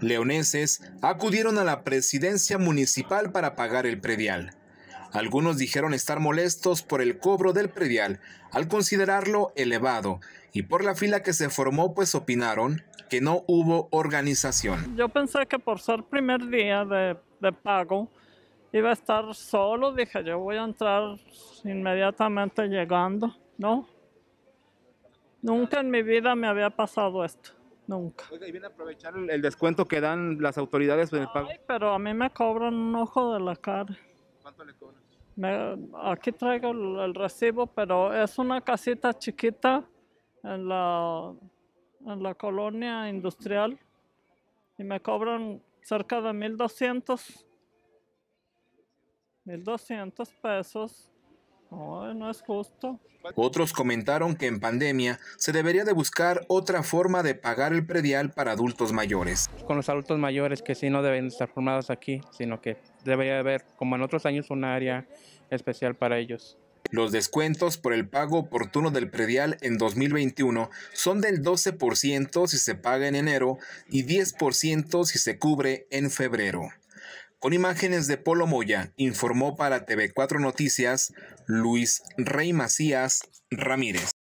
Leoneses acudieron a la presidencia municipal para pagar el predial. Algunos dijeron estar molestos por el cobro del predial al considerarlo elevado y por la fila que se formó pues opinaron que no hubo organización. Yo pensé que por ser primer día de, pago iba a estar solo, dije yo voy a entrar inmediatamente llegando, ¿no? Nunca en mi vida me había pasado esto. Nunca. y viene a aprovechar el, descuento que dan las autoridades en el pago. Ay, pero a mí me cobran un ojo de la cara. ¿Cuánto le cobran? aquí traigo el, recibo, pero es una casita chiquita en la, en la colonia industrial y me cobran cerca de 1200 1200 pesos no, es justo. Otros comentaron que en pandemia se debería de buscar otra forma de pagar el predial para adultos mayores. Con los adultos mayores que sí no deben estar formados aquí, sino que debería haber, como en otros años, un área especial para ellos. Los descuentos por el pago oportuno del predial en 2021 son del 12% si se paga en enero y 10% si se cubre en febrero. Con imágenes de Polo Moya, informó para TV4 Noticias Luis Rey Macías Ramírez.